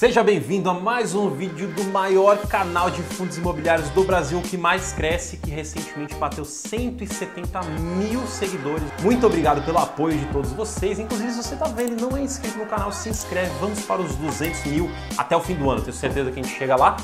Seja bem-vindo a mais um vídeo do maior canal de fundos imobiliários do Brasil que mais cresce, que recentemente bateu 170 mil seguidores. Muito obrigado pelo apoio de todos vocês. Inclusive, se você está vendo e não é inscrito no canal, se inscreve. Vamos para os 200 mil até o fim do ano. Tenho certeza que a gente chega lá.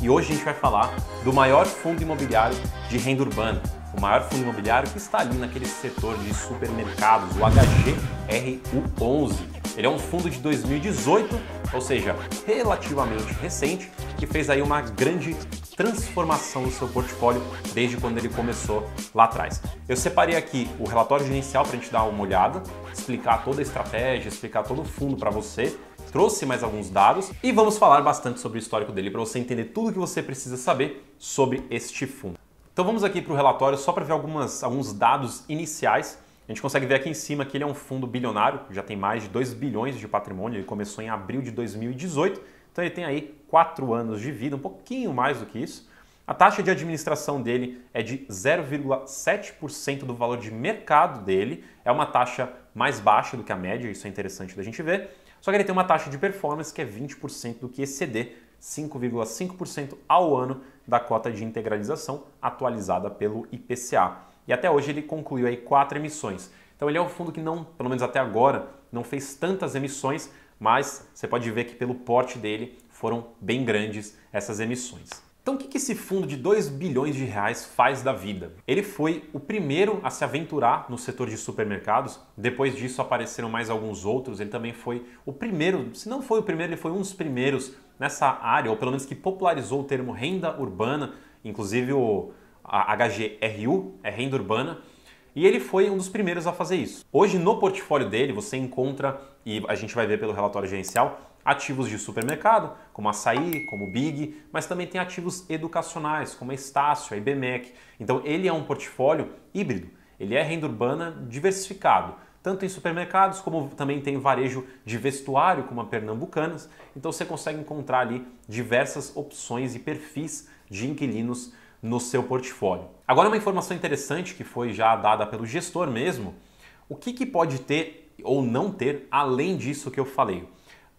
E hoje a gente vai falar do maior fundo imobiliário de renda urbana o maior fundo imobiliário que está ali naquele setor de supermercados, o HGRU11. Ele é um fundo de 2018, ou seja, relativamente recente, que fez aí uma grande transformação do seu portfólio desde quando ele começou lá atrás. Eu separei aqui o relatório gerencial para a gente dar uma olhada, explicar toda a estratégia, explicar todo o fundo para você. Trouxe mais alguns dados e vamos falar bastante sobre o histórico dele para você entender tudo o que você precisa saber sobre este fundo. Então vamos aqui para o relatório só para ver algumas, alguns dados iniciais a gente consegue ver aqui em cima que ele é um fundo bilionário, já tem mais de 2 bilhões de patrimônio, ele começou em abril de 2018, então ele tem aí 4 anos de vida, um pouquinho mais do que isso. A taxa de administração dele é de 0,7% do valor de mercado dele, é uma taxa mais baixa do que a média, isso é interessante da gente ver. Só que ele tem uma taxa de performance que é 20% do que exceder 5,5% ao ano da cota de integralização atualizada pelo IPCA. E até hoje ele concluiu aí quatro emissões. Então ele é um fundo que não, pelo menos até agora, não fez tantas emissões, mas você pode ver que pelo porte dele foram bem grandes essas emissões. Então o que esse fundo de 2 bilhões de reais faz da vida? Ele foi o primeiro a se aventurar no setor de supermercados, depois disso apareceram mais alguns outros, ele também foi o primeiro, se não foi o primeiro, ele foi um dos primeiros nessa área, ou pelo menos que popularizou o termo renda urbana, inclusive o a HGRU, é renda urbana, e ele foi um dos primeiros a fazer isso. Hoje no portfólio dele você encontra, e a gente vai ver pelo relatório gerencial, ativos de supermercado, como Açaí, como Big, mas também tem ativos educacionais, como a Estácio, a IBMEC. Então ele é um portfólio híbrido, ele é renda urbana diversificado, tanto em supermercados como também tem varejo de vestuário, como a Pernambucanas. Então você consegue encontrar ali diversas opções e perfis de inquilinos no seu portfólio. Agora, uma informação interessante que foi já dada pelo gestor mesmo: o que, que pode ter ou não ter além disso que eu falei?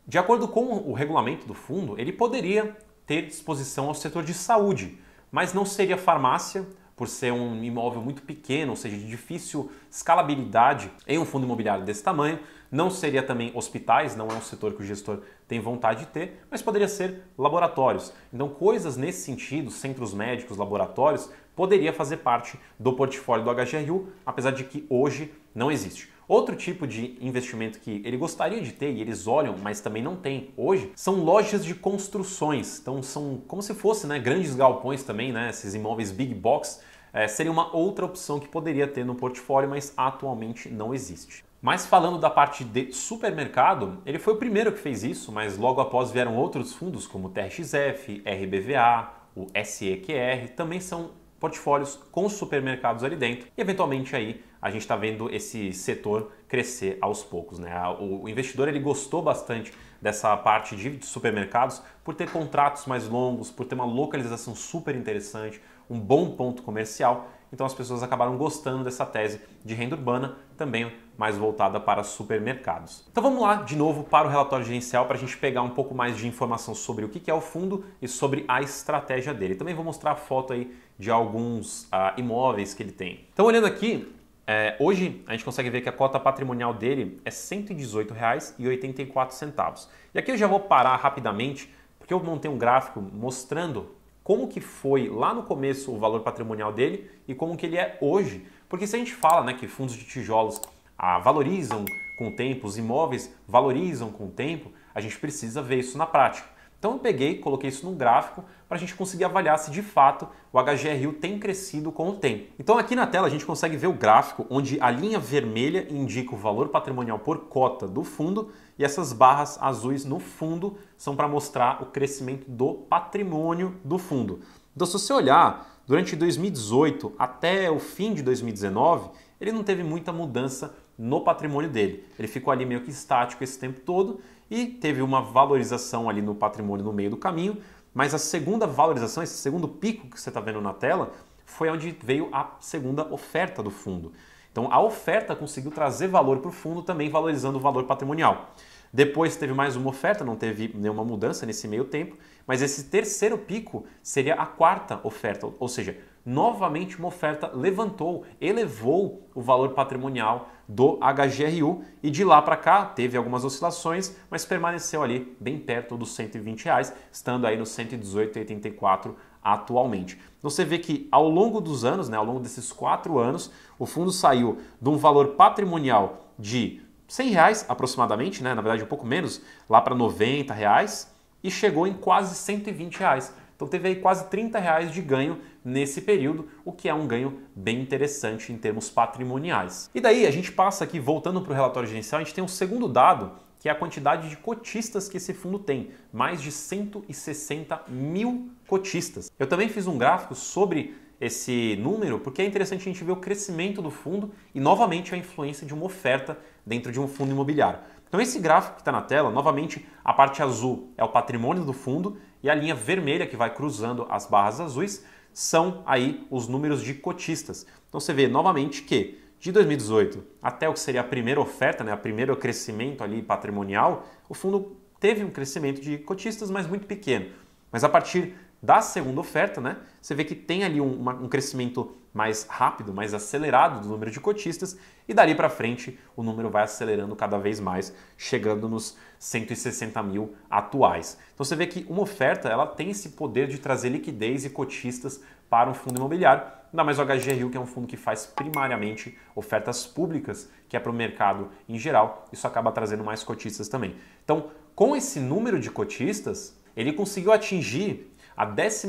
De acordo com o regulamento do fundo, ele poderia ter disposição ao setor de saúde, mas não seria farmácia por ser um imóvel muito pequeno, ou seja, de difícil escalabilidade em um fundo imobiliário desse tamanho. Não seria também hospitais, não é um setor que o gestor tem vontade de ter, mas poderia ser laboratórios. Então, coisas nesse sentido, centros médicos, laboratórios, poderia fazer parte do portfólio do HGRU, apesar de que hoje não existe. Outro tipo de investimento que ele gostaria de ter e eles olham, mas também não tem hoje, são lojas de construções. Então são como se fossem né, grandes galpões também, né, esses imóveis big box. É, seria uma outra opção que poderia ter no portfólio, mas atualmente não existe. Mas falando da parte de supermercado, ele foi o primeiro que fez isso, mas logo após vieram outros fundos como o TRXF, RBVA, o SEQR, também são portfólios com supermercados ali dentro e eventualmente aí a gente está vendo esse setor crescer aos poucos. Né? O investidor ele gostou bastante dessa parte de supermercados por ter contratos mais longos, por ter uma localização super interessante, um bom ponto comercial. Então as pessoas acabaram gostando dessa tese de renda urbana, também mais voltada para supermercados. Então vamos lá de novo para o relatório gerencial para a gente pegar um pouco mais de informação sobre o que é o fundo e sobre a estratégia dele. Também vou mostrar a foto aí de alguns ah, imóveis que ele tem. Então olhando aqui, é, hoje, a gente consegue ver que a cota patrimonial dele é R$ 118,84. E aqui eu já vou parar rapidamente, porque eu montei um gráfico mostrando como que foi lá no começo o valor patrimonial dele e como que ele é hoje. Porque se a gente fala né, que fundos de tijolos ah, valorizam com o tempo, os imóveis valorizam com o tempo, a gente precisa ver isso na prática. Então eu peguei, coloquei isso num gráfico para a gente conseguir avaliar se de fato o HGRU tem crescido com o tempo. Então aqui na tela a gente consegue ver o gráfico onde a linha vermelha indica o valor patrimonial por cota do fundo e essas barras azuis no fundo são para mostrar o crescimento do patrimônio do fundo. Então se você olhar, durante 2018 até o fim de 2019, ele não teve muita mudança no patrimônio dele. Ele ficou ali meio que estático esse tempo todo e teve uma valorização ali no patrimônio no meio do caminho, mas a segunda valorização, esse segundo pico que você está vendo na tela, foi onde veio a segunda oferta do fundo. Então a oferta conseguiu trazer valor para o fundo, também valorizando o valor patrimonial. Depois teve mais uma oferta, não teve nenhuma mudança nesse meio tempo, mas esse terceiro pico seria a quarta oferta, ou seja, novamente uma oferta levantou, elevou o valor patrimonial do HGRU e de lá para cá teve algumas oscilações, mas permaneceu ali bem perto dos 120 reais, estando aí no 118,84 atualmente. Você vê que ao longo dos anos, né, ao longo desses quatro anos, o fundo saiu de um valor patrimonial de 100 reais aproximadamente, né, na verdade um pouco menos, lá para 90 reais e chegou em quase 120 reais então teve aí quase 30 reais de ganho nesse período, o que é um ganho bem interessante em termos patrimoniais. E daí a gente passa aqui, voltando para o relatório gerencial, a gente tem um segundo dado que é a quantidade de cotistas que esse fundo tem, mais de 160 mil cotistas. Eu também fiz um gráfico sobre esse número porque é interessante a gente ver o crescimento do fundo e novamente a influência de uma oferta dentro de um fundo imobiliário. Então esse gráfico que está na tela, novamente a parte azul é o patrimônio do fundo e a linha vermelha que vai cruzando as barras azuis são aí os números de cotistas. Então você vê novamente que de 2018 até o que seria a primeira oferta, né, a primeiro crescimento ali patrimonial, o fundo teve um crescimento de cotistas, mas muito pequeno. Mas a partir da segunda oferta, né, você vê que tem ali um, uma, um crescimento mais rápido, mais acelerado do número de cotistas, e dali para frente o número vai acelerando cada vez mais, chegando nos 160 mil atuais. Então você vê que uma oferta ela tem esse poder de trazer liquidez e cotistas para um fundo imobiliário, ainda mais o HGRU, que é um fundo que faz primariamente ofertas públicas, que é para o mercado em geral, isso acaba trazendo mais cotistas também. Então, com esse número de cotistas, ele conseguiu atingir a 11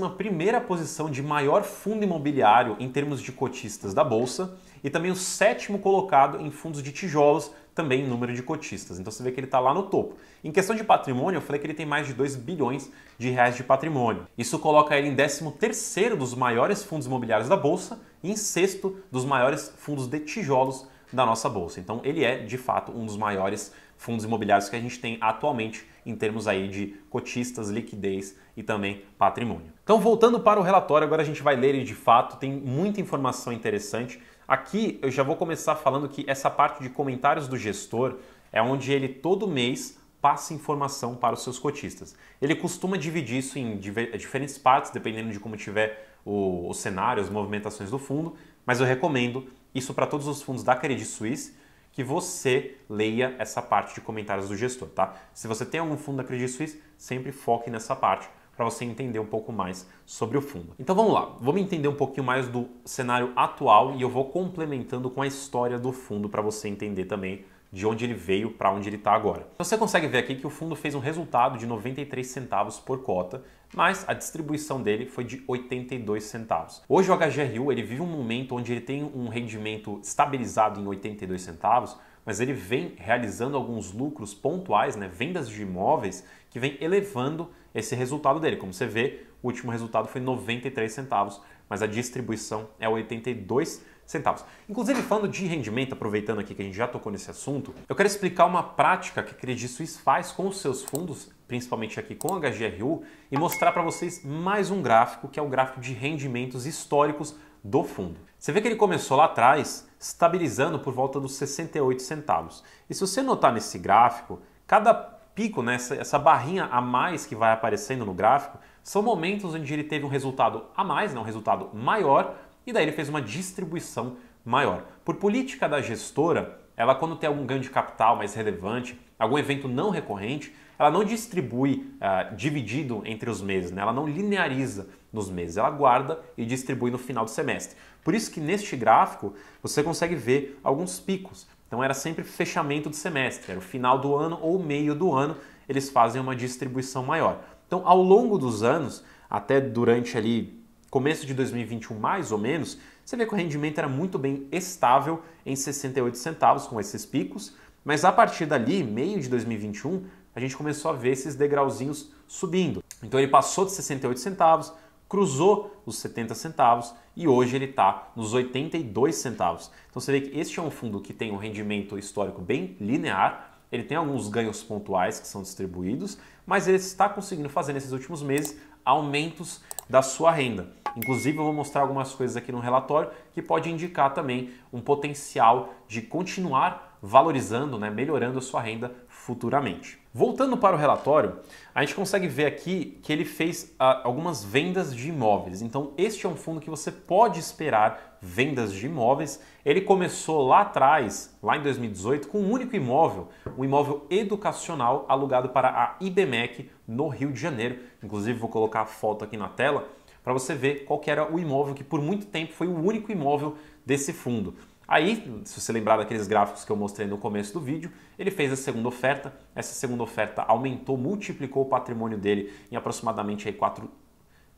posição de maior fundo imobiliário em termos de cotistas da bolsa e também o sétimo colocado em fundos de tijolos, também em número de cotistas. Então você vê que ele está lá no topo. Em questão de patrimônio, eu falei que ele tem mais de 2 bilhões de reais de patrimônio. Isso coloca ele em 13 dos maiores fundos imobiliários da bolsa e em sexto dos maiores fundos de tijolos da nossa bolsa. Então ele é, de fato, um dos maiores fundos imobiliários que a gente tem atualmente em termos aí de cotistas, liquidez e também patrimônio. Então, voltando para o relatório, agora a gente vai ler ele de fato, tem muita informação interessante. Aqui eu já vou começar falando que essa parte de comentários do gestor é onde ele todo mês passa informação para os seus cotistas. Ele costuma dividir isso em diferentes partes, dependendo de como tiver o, o cenário, as movimentações do fundo, mas eu recomendo isso para todos os fundos da Credit Suisse, que você leia essa parte de comentários do gestor, tá? Se você tem algum fundo da Credit Suisse, sempre foque nessa parte para você entender um pouco mais sobre o fundo. Então vamos lá, vamos entender um pouquinho mais do cenário atual e eu vou complementando com a história do fundo para você entender também de onde ele veio para onde ele está agora. Então você consegue ver aqui que o fundo fez um resultado de 93 centavos por cota mas a distribuição dele foi de 82 centavos. Hoje o HGRU ele vive um momento onde ele tem um rendimento estabilizado em 82 centavos, mas ele vem realizando alguns lucros pontuais, né, vendas de imóveis, que vem elevando esse resultado dele. Como você vê, o último resultado foi 93 centavos, mas a distribuição é 82 centavos. Inclusive, falando de rendimento, aproveitando aqui que a gente já tocou nesse assunto, eu quero explicar uma prática que a Credit Suisse faz com os seus fundos principalmente aqui com a HGRU, e mostrar para vocês mais um gráfico, que é o gráfico de rendimentos históricos do fundo. Você vê que ele começou lá atrás, estabilizando por volta dos 68 centavos. E se você notar nesse gráfico, cada pico, né, essa, essa barrinha a mais que vai aparecendo no gráfico, são momentos onde ele teve um resultado a mais, né, um resultado maior, e daí ele fez uma distribuição maior. Por política da gestora, ela quando tem algum ganho de capital mais relevante, algum evento não recorrente, ela não distribui uh, dividido entre os meses, né? ela não lineariza nos meses, ela guarda e distribui no final do semestre. Por isso que neste gráfico você consegue ver alguns picos. Então era sempre fechamento do semestre, era o final do ano ou meio do ano, eles fazem uma distribuição maior. Então, ao longo dos anos, até durante ali começo de 2021 mais ou menos, você vê que o rendimento era muito bem estável em 68 centavos com esses picos, mas a partir dali, meio de 2021, a gente começou a ver esses degrauzinhos subindo. Então ele passou de 68 centavos, cruzou os 70 centavos e hoje ele está nos 82 centavos. Então você vê que este é um fundo que tem um rendimento histórico bem linear, ele tem alguns ganhos pontuais que são distribuídos, mas ele está conseguindo fazer nesses últimos meses aumentos da sua renda. Inclusive, eu vou mostrar algumas coisas aqui no relatório que pode indicar também um potencial de continuar valorizando, né, melhorando a sua renda futuramente. Voltando para o relatório, a gente consegue ver aqui que ele fez ah, algumas vendas de imóveis. Então, este é um fundo que você pode esperar vendas de imóveis. Ele começou lá atrás, lá em 2018, com um único imóvel, um imóvel educacional alugado para a IBMEC no Rio de Janeiro. Inclusive, vou colocar a foto aqui na tela para você ver qual era o imóvel que por muito tempo foi o único imóvel desse fundo. Aí, se você lembrar daqueles gráficos que eu mostrei no começo do vídeo, ele fez a segunda oferta. Essa segunda oferta aumentou, multiplicou o patrimônio dele em aproximadamente aí 4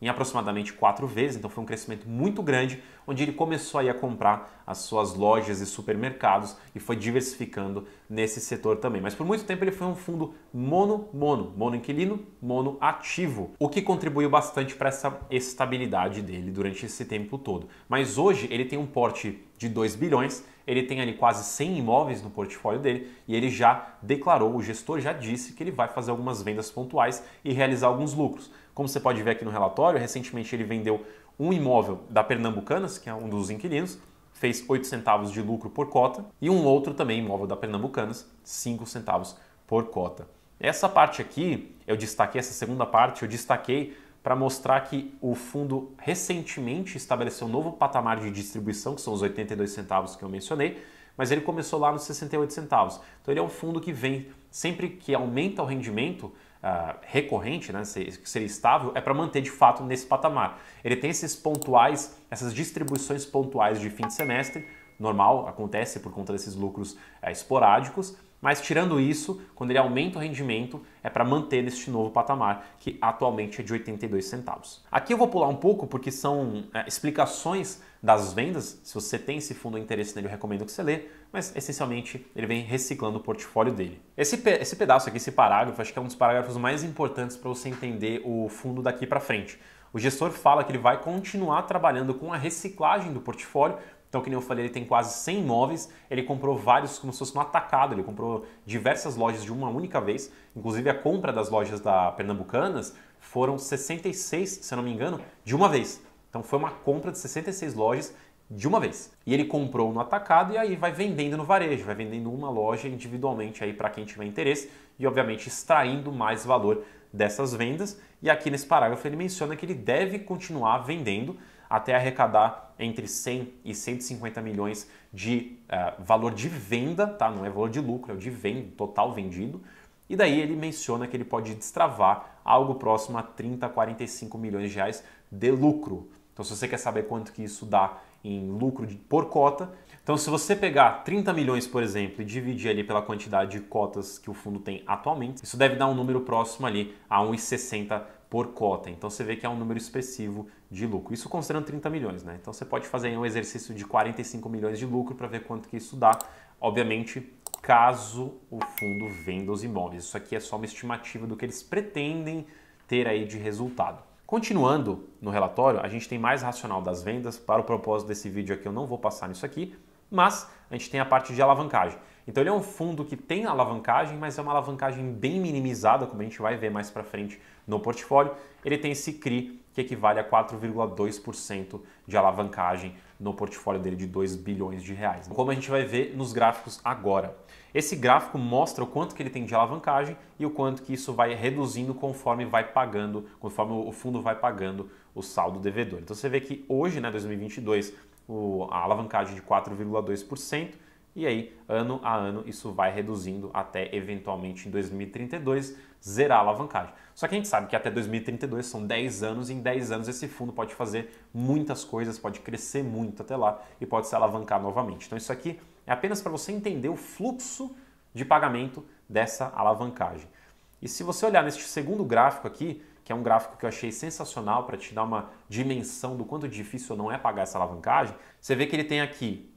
em aproximadamente quatro vezes, então foi um crescimento muito grande, onde ele começou a comprar as suas lojas e supermercados e foi diversificando nesse setor também. Mas por muito tempo ele foi um fundo mono-mono, mono-inquilino, mono-ativo, o que contribuiu bastante para essa estabilidade dele durante esse tempo todo. Mas hoje ele tem um porte de 2 bilhões, ele tem ali quase 100 imóveis no portfólio dele e ele já declarou, o gestor já disse que ele vai fazer algumas vendas pontuais e realizar alguns lucros como você pode ver aqui no relatório, recentemente ele vendeu um imóvel da Pernambucanas, que é um dos inquilinos, fez 8 centavos de lucro por cota, e um outro também imóvel da Pernambucanas, 5 centavos por cota. Essa parte aqui, eu destaquei essa segunda parte, eu destaquei para mostrar que o fundo recentemente estabeleceu um novo patamar de distribuição, que são os 82 centavos que eu mencionei, mas ele começou lá nos 68 centavos. Então ele é um fundo que vem sempre que aumenta o rendimento, ah, recorrente, né, Ser seria estável, é para manter de fato nesse patamar. Ele tem esses pontuais, essas distribuições pontuais de fim de semestre, normal, acontece por conta desses lucros eh, esporádicos, mas tirando isso, quando ele aumenta o rendimento, é para manter neste novo patamar, que atualmente é de 82 centavos. Aqui eu vou pular um pouco porque são é, explicações das vendas. Se você tem esse fundo interesse nele, eu recomendo que você lê mas essencialmente ele vem reciclando o portfólio dele. Esse, pe esse pedaço aqui, esse parágrafo, acho que é um dos parágrafos mais importantes para você entender o fundo daqui para frente. O gestor fala que ele vai continuar trabalhando com a reciclagem do portfólio. Então, como eu falei, ele tem quase 100 imóveis, ele comprou vários como se fosse um atacado, ele comprou diversas lojas de uma única vez, inclusive a compra das lojas da Pernambucanas foram 66, se eu não me engano, de uma vez. Então foi uma compra de 66 lojas de uma vez. E ele comprou no atacado e aí vai vendendo no varejo, vai vendendo uma loja individualmente aí para quem tiver interesse e obviamente extraindo mais valor dessas vendas. E aqui nesse parágrafo ele menciona que ele deve continuar vendendo até arrecadar entre 100 e 150 milhões de uh, valor de venda, tá? Não é valor de lucro, é o de venda, total vendido. E daí ele menciona que ele pode destravar algo próximo a 30 a 45 milhões de reais de lucro. Então, se você quer saber quanto que isso dá em lucro de, por cota. Então, se você pegar 30 milhões, por exemplo, e dividir ali pela quantidade de cotas que o fundo tem atualmente, isso deve dar um número próximo ali a 1,60 por cota. Então, você vê que é um número expressivo de lucro. Isso considerando 30 milhões, né? Então, você pode fazer um exercício de 45 milhões de lucro para ver quanto que isso dá. Obviamente, caso o fundo venda os imóveis. Isso aqui é só uma estimativa do que eles pretendem ter aí de resultado. Continuando no relatório, a gente tem mais racional das vendas. Para o propósito desse vídeo aqui, eu não vou passar nisso aqui, mas a gente tem a parte de alavancagem. Então ele é um fundo que tem alavancagem, mas é uma alavancagem bem minimizada, como a gente vai ver mais para frente no portfólio. Ele tem esse CRI que equivale a 4,2% de alavancagem no portfólio dele de 2 bilhões de reais. Então, como a gente vai ver nos gráficos agora. Esse gráfico mostra o quanto que ele tem de alavancagem e o quanto que isso vai reduzindo conforme vai pagando, conforme o fundo vai pagando o saldo devedor. Então você vê que hoje, né, 2022, a alavancagem de 4,2%, e aí, ano a ano, isso vai reduzindo até eventualmente em 2032 zerar a alavancagem. Só que a gente sabe que até 2032 são 10 anos, e em 10 anos esse fundo pode fazer muitas coisas, pode crescer muito até lá e pode se alavancar novamente. Então isso aqui é apenas para você entender o fluxo de pagamento dessa alavancagem. E se você olhar neste segundo gráfico aqui, que é um gráfico que eu achei sensacional para te dar uma dimensão do quanto difícil não é pagar essa alavancagem, você vê que ele tem aqui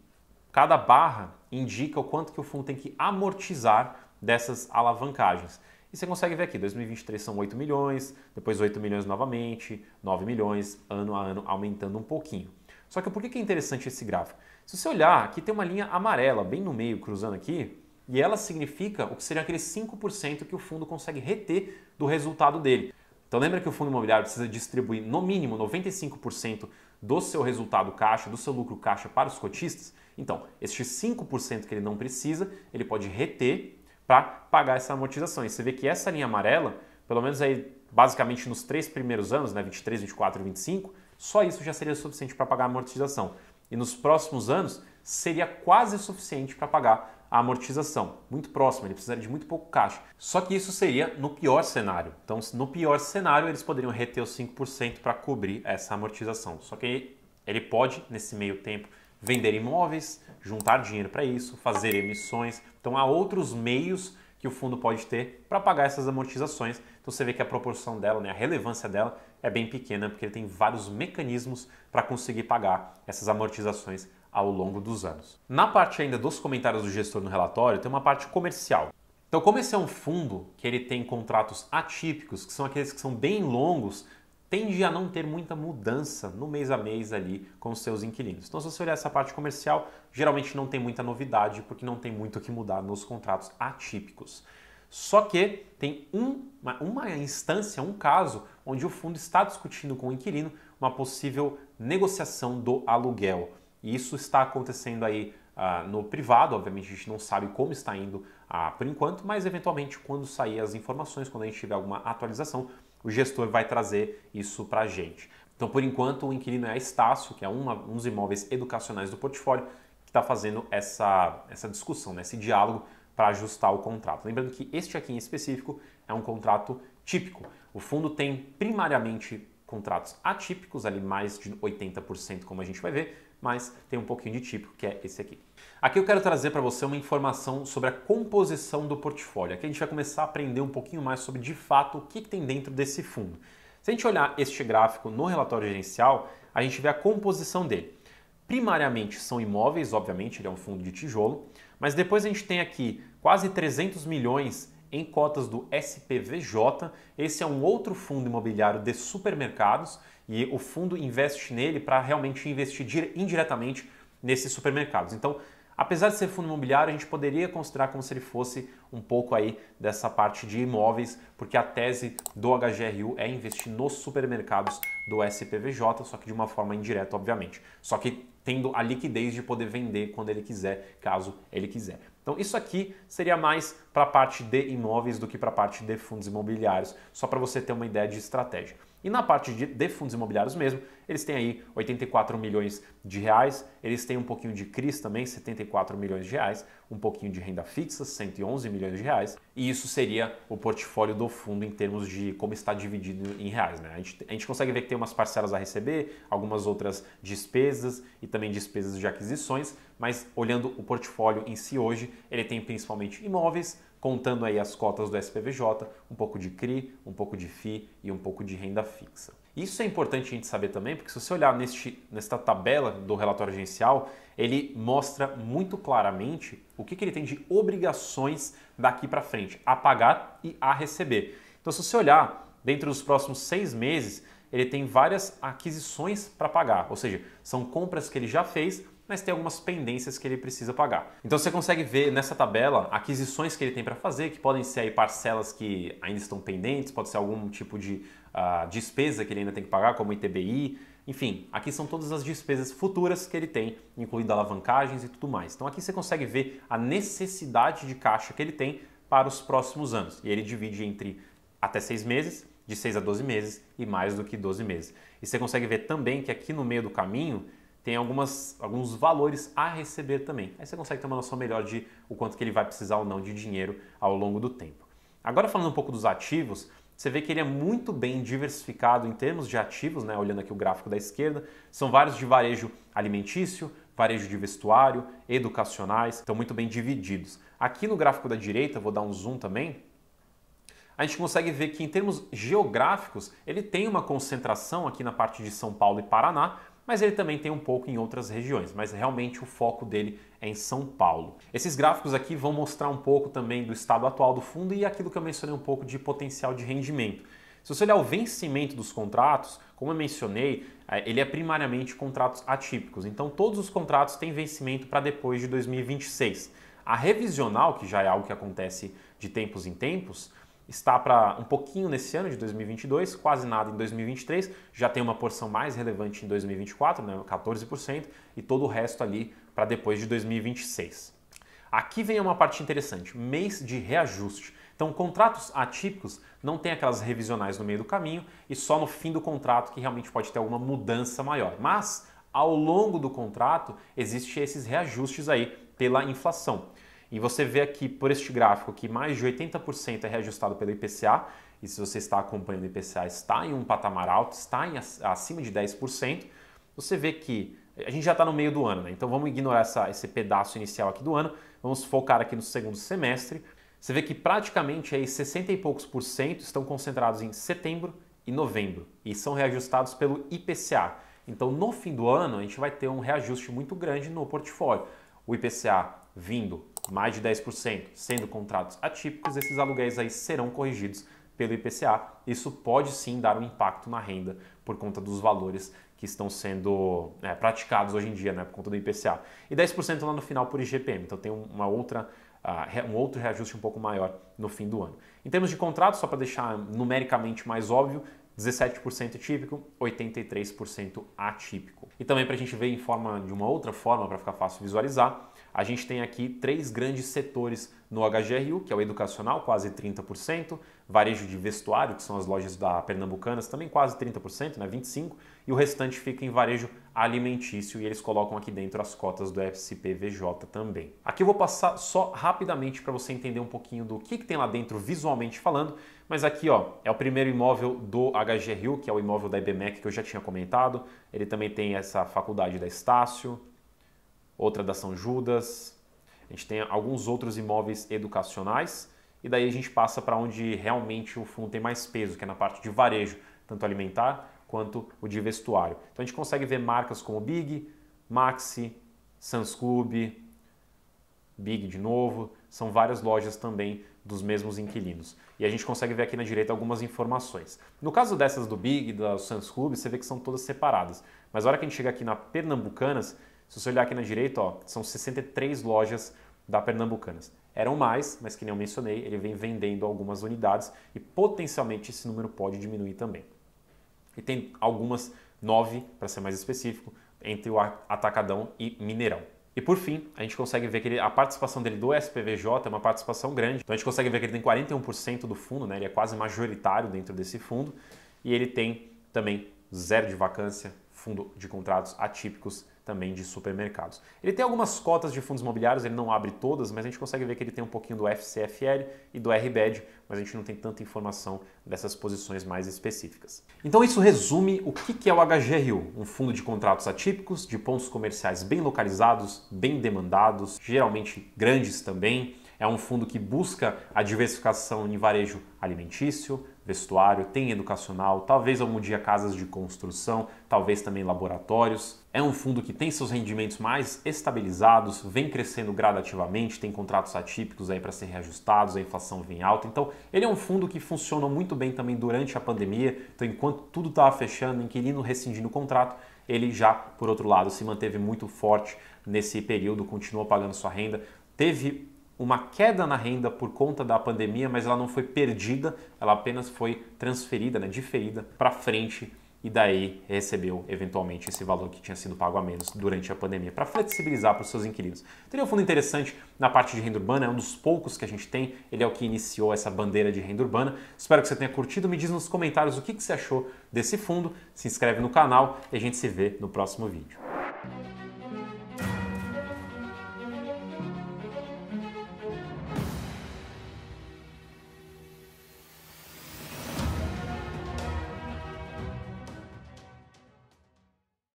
cada barra indica o quanto que o fundo tem que amortizar dessas alavancagens. E você consegue ver aqui, 2023 são 8 milhões, depois 8 milhões novamente, 9 milhões, ano a ano aumentando um pouquinho. Só que por que é interessante esse gráfico? Se você olhar, aqui tem uma linha amarela bem no meio, cruzando aqui, e ela significa o que seria aqueles 5% que o fundo consegue reter do resultado dele. Então lembra que o fundo imobiliário precisa distribuir no mínimo 95% do seu resultado caixa, do seu lucro caixa para os cotistas? Então, estes 5% que ele não precisa, ele pode reter para pagar amortização. E Você vê que essa linha amarela, pelo menos aí basicamente nos três primeiros anos, né, 23, 24 e 25, só isso já seria suficiente para pagar a amortização. E nos próximos anos seria quase suficiente para pagar a amortização, muito próximo, ele precisaria de muito pouco caixa. Só que isso seria no pior cenário. Então, no pior cenário, eles poderiam reter os 5% para cobrir essa amortização. Só que ele pode, nesse meio tempo, vender imóveis, juntar dinheiro para isso, fazer emissões. Então há outros meios que o fundo pode ter para pagar essas amortizações. Então você vê que a proporção dela, né, a relevância dela é bem pequena, porque ele tem vários mecanismos para conseguir pagar essas amortizações ao longo dos anos. Na parte ainda dos comentários do gestor no relatório, tem uma parte comercial. Então, como esse é um fundo que ele tem contratos atípicos, que são aqueles que são bem longos, tende a não ter muita mudança no mês a mês ali com os seus inquilinos. Então, se você olhar essa parte comercial, geralmente não tem muita novidade, porque não tem muito o que mudar nos contratos atípicos. Só que tem um, uma, uma, instância, um caso, onde o fundo está discutindo com o inquilino uma possível negociação do aluguel. E isso está acontecendo aí uh, no privado, obviamente a gente não sabe como está indo uh, por enquanto, mas eventualmente quando sair as informações, quando a gente tiver alguma atualização, o gestor vai trazer isso para a gente. Então, por enquanto, o inquilino é a Estácio, que é uma, um dos imóveis educacionais do portfólio, que está fazendo essa, essa discussão, né, esse diálogo para ajustar o contrato. Lembrando que este aqui em específico é um contrato típico. O fundo tem primariamente contratos atípicos, ali mais de 80%, como a gente vai ver, mas tem um pouquinho de típico, que é esse aqui. Aqui eu quero trazer para você uma informação sobre a composição do portfólio. Aqui a gente vai começar a aprender um pouquinho mais sobre, de fato, o que, que tem dentro desse fundo. Se a gente olhar este gráfico no relatório gerencial, a gente vê a composição dele. Primariamente são imóveis, obviamente, ele é um fundo de tijolo, mas depois a gente tem aqui quase 300 milhões em cotas do SPVJ. Esse é um outro fundo imobiliário de supermercados e o fundo investe nele para realmente investir indiretamente nesses supermercados. Então, apesar de ser fundo imobiliário, a gente poderia considerar como se ele fosse um pouco aí dessa parte de imóveis, porque a tese do HGRU é investir nos supermercados do SPVJ, só que de uma forma indireta, obviamente. Só que tendo a liquidez de poder vender quando ele quiser, caso ele quiser. Então, isso aqui seria mais para a parte de imóveis do que para a parte de fundos imobiliários, só para você ter uma ideia de estratégia. E na parte de, de, fundos imobiliários mesmo, eles têm aí 84 milhões de reais, eles têm um pouquinho de CRIs também, 74 milhões de reais, um pouquinho de renda fixa, 111 milhões de reais, e isso seria o portfólio do fundo em termos de como está dividido em reais. Né? A, gente, a gente consegue ver que tem umas parcelas a receber, algumas outras despesas e também despesas de aquisições, mas olhando o portfólio em si hoje, ele tem principalmente imóveis, contando aí as cotas do SPVJ, um pouco de CRI, um pouco de FI e um pouco de renda fixa. Isso é importante a gente saber também, porque se você olhar neste, nesta tabela do relatório agencial, ele mostra muito claramente o que, que ele tem de obrigações daqui para frente, a pagar e a receber. Então, se você olhar dentro dos próximos seis meses, ele tem várias aquisições para pagar, ou seja, são compras que ele já fez mas tem algumas pendências que ele precisa pagar. Então você consegue ver nessa tabela aquisições que ele tem para fazer, que podem ser aí parcelas que ainda estão pendentes, pode ser algum tipo de uh, despesa que ele ainda tem que pagar, como ITBI, enfim, aqui são todas as despesas futuras que ele tem, incluindo alavancagens e tudo mais. Então aqui você consegue ver a necessidade de caixa que ele tem para os próximos anos. E ele divide entre até seis meses, de seis a 12 meses e mais do que 12 meses. E você consegue ver também que aqui no meio do caminho tem algumas, alguns valores a receber também. Aí você consegue ter uma noção melhor de o quanto que ele vai precisar ou não de dinheiro ao longo do tempo. Agora falando um pouco dos ativos, você vê que ele é muito bem diversificado em termos de ativos, né? olhando aqui o gráfico da esquerda. São vários de varejo alimentício, varejo de vestuário, educacionais, estão muito bem divididos. Aqui no gráfico da direita, vou dar um zoom também, a gente consegue ver que em termos geográficos, ele tem uma concentração aqui na parte de São Paulo e Paraná, mas ele também tem um pouco em outras regiões, mas realmente o foco dele é em São Paulo. Esses gráficos aqui vão mostrar um pouco também do estado atual do fundo e aquilo que eu mencionei um pouco de potencial de rendimento. Se você olhar o vencimento dos contratos, como eu mencionei, é, ele é primariamente contratos atípicos. Então todos os contratos têm vencimento para depois de 2026. A revisional, que já é algo que acontece de tempos em tempos, está para um pouquinho nesse ano de 2022, quase nada em 2023, já tem uma porção mais relevante em 2024, né, 14%, e todo o resto ali para depois de 2026. Aqui vem uma parte interessante, mês de reajuste. Então, contratos atípicos não tem aquelas revisionais no meio do caminho e só no fim do contrato que realmente pode ter alguma mudança maior. Mas, ao longo do contrato, existem esses reajustes aí pela inflação. E você vê aqui por este gráfico que mais de 80% é reajustado pelo IPCA, e se você está acompanhando o IPCA, está em um patamar alto, está em, acima de 10%, você vê que a gente já está no meio do ano, né? então vamos ignorar essa, esse pedaço inicial aqui do ano, vamos focar aqui no segundo semestre. Você vê que praticamente aí 60 e poucos por cento estão concentrados em setembro e novembro e são reajustados pelo IPCA. Então no fim do ano a gente vai ter um reajuste muito grande no portfólio. O IPCA vindo mais de 10%, sendo contratos atípicos, esses aluguéis aí serão corrigidos pelo IPCA. Isso pode sim dar um impacto na renda por conta dos valores que estão sendo é, praticados hoje em dia, né, por conta do IPCA. E 10% lá no final por IGPM, então tem uma outra, uh, um outro reajuste um pouco maior no fim do ano. Em termos de contratos, só para deixar numericamente mais óbvio, 17% típico, 83% atípico. E também para a gente ver em forma de uma outra forma para ficar fácil visualizar, a gente tem aqui três grandes setores no HGRU, que é o educacional, quase 30%, varejo de vestuário, que são as lojas da Pernambucanas, também quase 30%, né, 25%, e o restante fica em varejo alimentício e eles colocam aqui dentro as cotas do FCPVJ também. Aqui eu vou passar só rapidamente para você entender um pouquinho do que, que tem lá dentro visualmente falando, mas aqui ó, é o primeiro imóvel do HGRU, que é o imóvel da IBMEC que eu já tinha comentado. Ele também tem essa faculdade da Estácio, outra da São Judas. A gente tem alguns outros imóveis educacionais. E daí a gente passa para onde realmente o fundo tem mais peso, que é na parte de varejo, tanto alimentar quanto o de vestuário. Então a gente consegue ver marcas como Big, Maxi, Sans Club, Big de novo, são várias lojas também dos mesmos inquilinos. E a gente consegue ver aqui na direita algumas informações. No caso dessas do Big, da Suns Club, você vê que são todas separadas. Mas a hora que a gente chega aqui na Pernambucanas, se você olhar aqui na direita, ó, são 63 lojas da Pernambucanas. Eram mais, mas que nem eu mencionei, ele vem vendendo algumas unidades e potencialmente esse número pode diminuir também. E tem algumas, nove para ser mais específico, entre o Atacadão e Mineirão. E por fim, a gente consegue ver que ele, a participação dele do SPVJ é uma participação grande. Então a gente consegue ver que ele tem 41% do fundo, né? ele é quase majoritário dentro desse fundo. E ele tem também zero de vacância, fundo de contratos atípicos também de supermercados. Ele tem algumas cotas de fundos imobiliários, ele não abre todas, mas a gente consegue ver que ele tem um pouquinho do FCFL e do RBED, mas a gente não tem tanta informação dessas posições mais específicas. Então isso resume o que é o HGRU, um fundo de contratos atípicos, de pontos comerciais bem localizados, bem demandados, geralmente grandes também, é um fundo que busca a diversificação em varejo alimentício, vestuário, tem educacional, talvez algum dia casas de construção, talvez também laboratórios. É um fundo que tem seus rendimentos mais estabilizados, vem crescendo gradativamente, tem contratos atípicos aí para ser reajustados, a inflação vem alta. Então, ele é um fundo que funciona muito bem também durante a pandemia. Então, enquanto tudo estava fechando, inquilino rescindindo o contrato, ele já, por outro lado, se manteve muito forte nesse período, continuou pagando sua renda. Teve uma queda na renda por conta da pandemia, mas ela não foi perdida, ela apenas foi transferida, né, diferida para frente e daí recebeu eventualmente esse valor que tinha sido pago a menos durante a pandemia para flexibilizar para os seus inquilinos. Teria um fundo interessante na parte de renda urbana, é um dos poucos que a gente tem, ele é o que iniciou essa bandeira de renda urbana. Espero que você tenha curtido, me diz nos comentários o que, que você achou desse fundo, se inscreve no canal e a gente se vê no próximo vídeo.